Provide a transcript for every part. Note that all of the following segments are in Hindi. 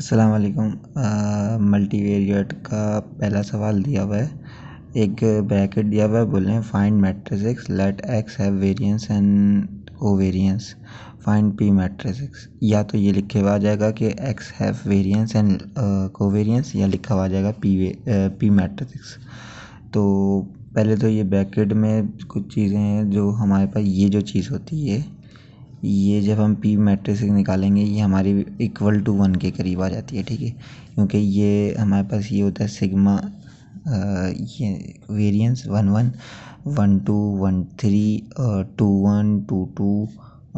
अस्सलाम मल्टीवेरिएट का पहला सवाल दिया हुआ है एक ब्रैकेट दिया हुआ है बोलें find matrix let X have variance and variance find P matrix या तो ये लिखे हुआ आ जाएगा कि X have variance and covariance या लिखा हुआ जाएगा पी पी मैट्रिक्स तो पहले तो ये ब्रैकेट में कुछ चीज़ें हैं जो हमारे पास ये जो चीज़ होती है ये जब हम पी मैट्रिक्स निकालेंगे ये हमारी इक्वल टू वन के करीब आ जाती है ठीक है क्योंकि ये हमारे पास ये होता है सिग्मा ये variance one one one two one three two one two two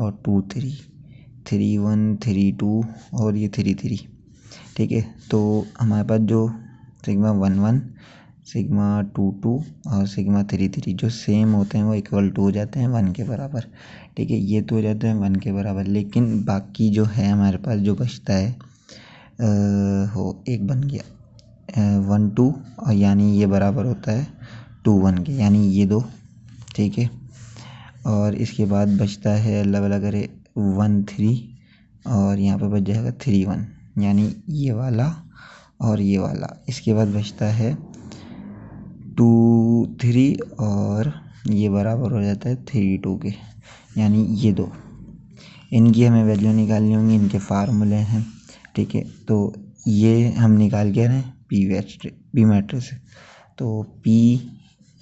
और two three three one three two और ये थ्री थ्री ठीक है तो हमारे पास जो sigma one one sigma two two और सिग्मा थ्री थ्री जो सेम होते हैं वो इक्वल टू हो जाते हैं वन के बराबर ठीक है ये तो हो जाते हैं वन के बराबर लेकिन बाकी जो है हमारे पास जो बचता है हो एक बन गया वन टू और यानी ये बराबर होता है टू वन के यानी ये दो ठीक है और इसके बाद बचता है अल्लाह वाला करे वन थ्री और यहाँ पर बच जाएगा थ्री वन यानी ये वाला और ये वाला इसके बाद बचता है टू थ्री और ये बराबर हो जाता है थ्री टू के यानी ये दो इनकी हमें वैल्यू निकालनी होंगी इनके फार्मूले हैं ठीक है तो ये हम निकाल के रहे पी वैट्रि पी मैट्रिक्स तो पी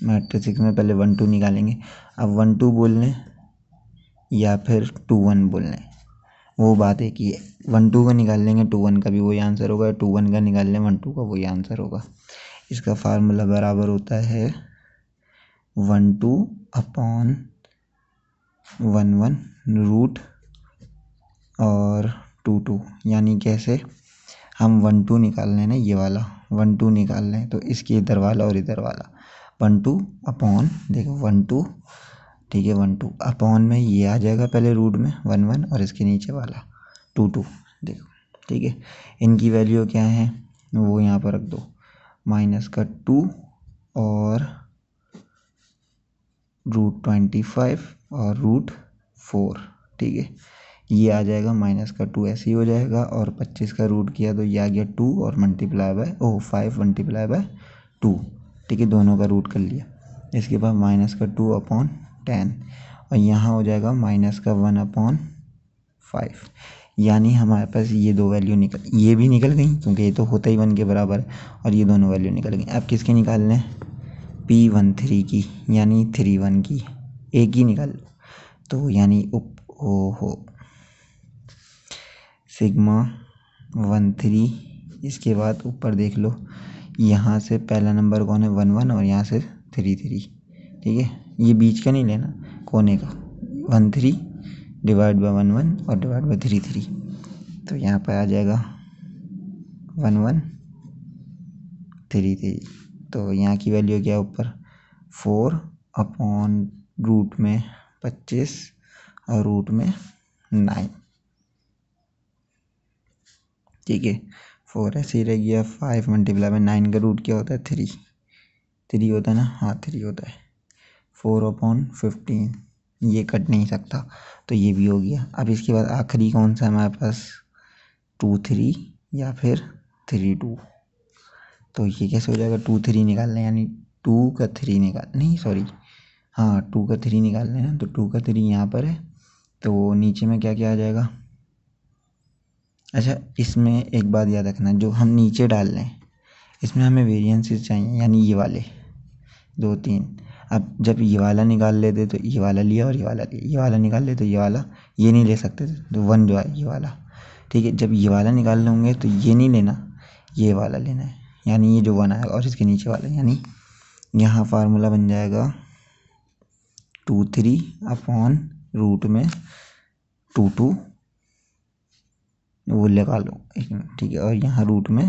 मैट्रिक्स में पहले वन टू निकालेंगे अब वन टू बोल लें या फिर टू वन बोल लें वो बात है कि वन टू का निकाल लेंगे टू वन का भी वही आंसर होगा टू वन का निकाल लें वन टू का वही आंसर होगा इसका फार्मूला बराबर होता है one two upon one one root और टू टू यानी कैसे हम वन टू निकाल लें ना ये वाला वन टू निकाल लें तो इसके इधर वाला और इधर वाला वन टू अपॉन देखो वन टू ठीक है वन टू अपॉन में ये आ जाएगा पहले रूट में वन वन और इसके नीचे वाला टू टू देखो ठीक है इनकी वैल्यू क्या है वो यहाँ पर रख दो माइनस का टू और रूट ट्वेंटी फाइव और रूट फोर ठीक है ये आ जाएगा माइनस का टू ऐसे ही हो जाएगा और पच्चीस का रूट किया तो ये आ गया टू और multiply by O five multiply by two ठीक है दोनों का रूट कर लिया इसके बाद माइनस का टू अपॉन टेन और यहाँ हो जाएगा माइनस का वन अपॉन फाइव यानी हमारे पास ये दो वैल्यू निकल ये भी निकल गई क्योंकि ये तो होता ही वन के बराबर और ये दोनों वैल्यू निकल गई अब किसके निकाल लें पी वन थ्री की यानी थ्री वन की एक ही निकाल लो तो यानी उप ओ हो सिग्मा वन थ्री इसके बाद ऊपर देख लो यहाँ से पहला नंबर कौन है वन वन और यहाँ से थ्री थ्री ठीक है ये बीच का नहीं लेना कोने का one three divide by one one और डिवाइड बाय थ्री थ्री तो यहाँ पर आ जाएगा वन वन थ्री थ्री तो यहाँ की वैल्यू क्या ऊपर फोर अपॉन रूट में पच्चीस और रूट में नाइन ठीक है फोर ऐसे ही रह गया फाइव मल्टीप्लाई में नाइन का रूट क्या होता है थ्री थ्री होता है ना हाँ थ्री होता है फोर अपॉन फिफ्टीन ये कट नहीं सकता तो ये भी हो गया अब इसके बाद आखिरी कौन सा हमारे पास टू थ्री या फिर थ्री टू तो ये कैसे हो जाएगा टू थ्री निकाल लें यानी टू का थ्री निकाल नहीं सॉरी हाँ टू का थ्री निकाल लें तो टू का थ्री यहाँ पर है तो नीचे में क्या क्या आ जाएगा अच्छा इसमें एक बात याद रखना जो हम नीचे डाल लें इसमें हमें वेरियंसेस चाहिए यानी ये वाले दो तीन अब जब ये वाला निकाल लेते तो ये वाला लिया और ये वाला लिया ये वाला निकाल लेते ये वाला ये नहीं ले सकते तो वन जो है ये वाला ठीक है जब ये वाला निकालने होंगे तो ये नहीं लेना ये वाला लेना है यानी ये जो वन आएगा और इसके नीचे वाला यानी यहाँ फार्मूला बन जाएगा टू थ्री अपॉन रूट में टू टू वो लगा लो ठीक है और यहाँ रूट में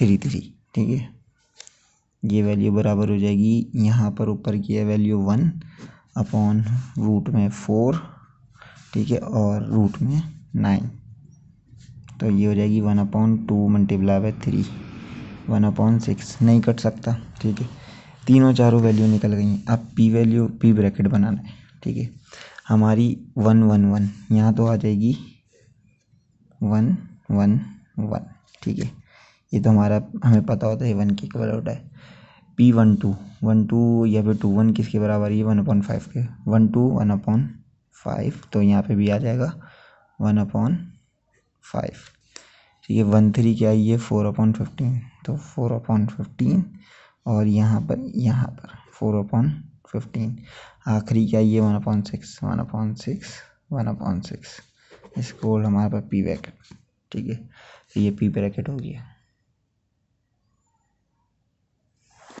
थ्री थ्री ठीक है ये वैल्यू बराबर हो जाएगी यहाँ पर ऊपर की है वैल्यू वन अपॉन रूट में फोर ठीक है और रूट में नाइन तो ये हो जाएगी one upon two multiply by three one upon six नहीं कट सकता ठीक है तीनों चारों वैल्यू निकल गई हैं अब पी वैल्यू पी ब्रैकेट बनाना है ठीक है हमारी वन वन वन यहाँ तो आ जाएगी वन वन वन ठीक है ये तो हमारा हमें पता होता है वन के कवर होता है P one two one two या फिर टू वन किसके बराबर ये वन अपॉन फाइव के one two one upon five तो यहाँ पे भी आ जाएगा वन अपॉन फाइव ठीक है वन थ्री क्या है ये फोर अपॉन फिफ्टीन तो फोर अपॉन फिफ्टीन और यहाँ पर यहाँ पर फोर अपॉन फिफ्टीन आखिरी क्या ये one upon six one upon six one upon six इसको हमारे पास पी ब्रैकेट ठीक है तो ये पी ब्रैकेट हो गया